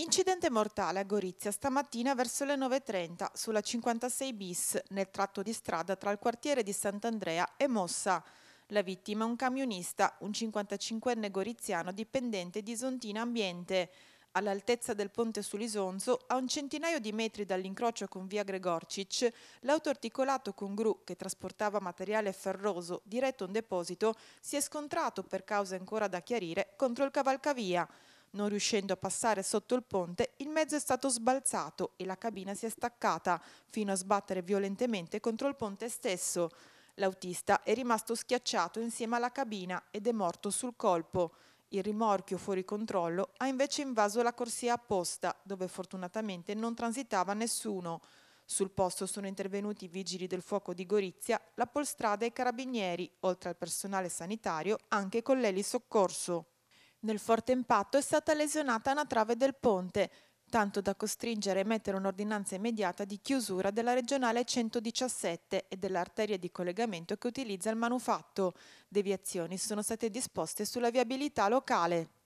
Incidente mortale a Gorizia stamattina verso le 9.30 sulla 56 bis nel tratto di strada tra il quartiere di Sant'Andrea e Mossa. La vittima è un camionista, un 55enne goriziano dipendente di Isontina Ambiente. All'altezza del ponte sull'Isonzo, a un centinaio di metri dall'incrocio con via Gregorcic, l'auto articolato con gru che trasportava materiale ferroso diretto a un deposito si è scontrato per cause ancora da chiarire contro il cavalcavia. Non riuscendo a passare sotto il ponte, il mezzo è stato sbalzato e la cabina si è staccata, fino a sbattere violentemente contro il ponte stesso. L'autista è rimasto schiacciato insieme alla cabina ed è morto sul colpo. Il rimorchio fuori controllo ha invece invaso la corsia apposta, dove fortunatamente non transitava nessuno. Sul posto sono intervenuti i vigili del fuoco di Gorizia, la polstrada e i carabinieri, oltre al personale sanitario, anche con l'eli soccorso. Nel forte impatto è stata lesionata una trave del ponte, tanto da costringere a emettere un'ordinanza immediata di chiusura della regionale 117 e dell'arteria di collegamento che utilizza il manufatto. Deviazioni sono state disposte sulla viabilità locale.